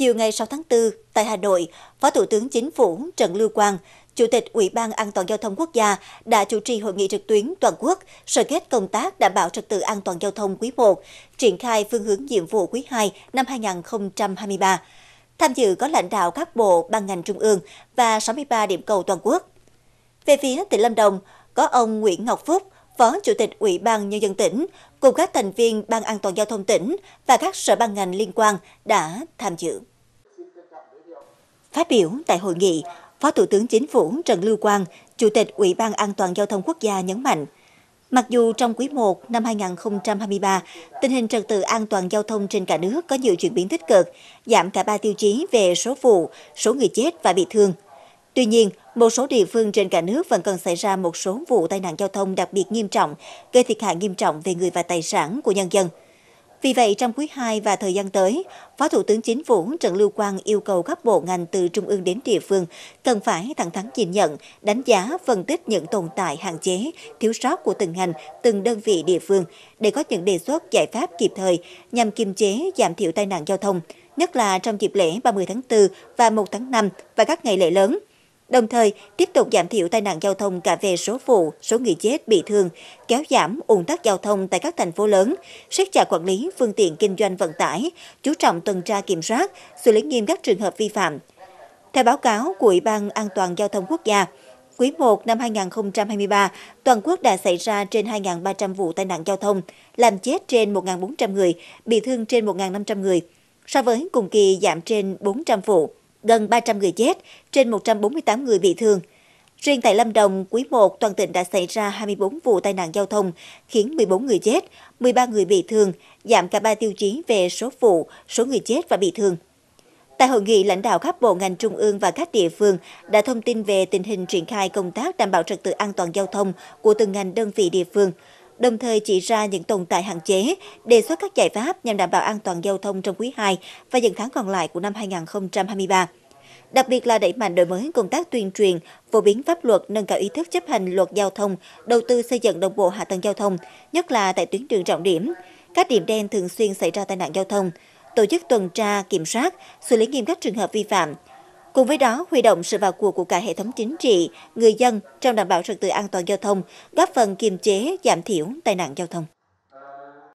Chiều ngày 6 tháng 4, tại Hà Nội, Phó Thủ tướng Chính phủ Trần Lưu Quang, Chủ tịch Ủy ban An toàn giao thông quốc gia đã chủ trì hội nghị trực tuyến toàn quốc sơ kết công tác đảm bảo trật tự an toàn giao thông quý 1, triển khai phương hướng nhiệm vụ quý 2 năm 2023. Tham dự có lãnh đạo các bộ, ban ngành trung ương và 63 điểm cầu toàn quốc. Về phía tỉnh Lâm Đồng, có ông Nguyễn Ngọc Phúc, Phó Chủ tịch Ủy ban Nhân dân tỉnh, cùng các thành viên Ban an toàn giao thông tỉnh và các sở ban ngành liên quan đã tham dự. Phát biểu tại hội nghị, Phó Thủ tướng Chính phủ Trần Lưu Quang, Chủ tịch Ủy ban An toàn Giao thông Quốc gia nhấn mạnh, Mặc dù trong quý 1 năm 2023, tình hình trật tự an toàn giao thông trên cả nước có nhiều chuyển biến tích cực, giảm cả ba tiêu chí về số vụ, số người chết và bị thương. Tuy nhiên, một số địa phương trên cả nước vẫn còn xảy ra một số vụ tai nạn giao thông đặc biệt nghiêm trọng, gây thiệt hại nghiêm trọng về người và tài sản của nhân dân. Vì vậy, trong quý 2 và thời gian tới, Phó Thủ tướng Chính phủ Trần Lưu Quang yêu cầu các bộ ngành từ trung ương đến địa phương cần phải thẳng thắn nhìn nhận, đánh giá, phân tích những tồn tại hạn chế, thiếu sót của từng ngành, từng đơn vị địa phương để có những đề xuất giải pháp kịp thời nhằm kiềm chế, giảm thiểu tai nạn giao thông, nhất là trong dịp lễ 30 tháng 4 và 1 tháng 5 và các ngày lễ lớn – đồng thời tiếp tục giảm thiểu tai nạn giao thông cả về số vụ, số người chết bị thương, kéo giảm ùn tắc giao thông tại các thành phố lớn, siết chặt quản lý phương tiện kinh doanh vận tải, chú trọng tuần tra kiểm soát, xử lý nghiêm các trường hợp vi phạm. Theo báo cáo của Ủy ban An toàn Giao thông Quốc gia, Quý 1 năm 2023, toàn quốc đã xảy ra trên 2.300 vụ tai nạn giao thông, làm chết trên 1.400 người, bị thương trên 1.500 người. So với cùng kỳ giảm trên 400 vụ gần 300 người chết, trên 148 người bị thương. Riêng tại Lâm Đồng, quý 1 toàn tỉnh đã xảy ra 24 vụ tai nạn giao thông, khiến 14 người chết, 13 người bị thương, giảm cả 3 tiêu chí về số vụ, số người chết và bị thương. Tại hội nghị, lãnh đạo các bộ ngành trung ương và các địa phương đã thông tin về tình hình triển khai công tác đảm bảo trật tự an toàn giao thông của từng ngành đơn vị địa phương, đồng thời chỉ ra những tồn tại hạn chế, đề xuất các giải pháp nhằm đảm bảo an toàn giao thông trong quý 2 và những tháng còn lại của năm 2023 đặc biệt là đẩy mạnh đổi mới công tác tuyên truyền, phổ biến pháp luật, nâng cao ý thức chấp hành luật giao thông, đầu tư xây dựng đồng bộ hạ tầng giao thông, nhất là tại tuyến đường trọng điểm. Các điểm đen thường xuyên xảy ra tai nạn giao thông, tổ chức tuần tra, kiểm soát, xử lý nghiêm các trường hợp vi phạm, Cùng với đó, huy động sự vào cuộc của cả hệ thống chính trị, người dân trong đảm bảo trật tự an toàn giao thông, góp phần kiềm chế, giảm thiểu tai nạn giao thông.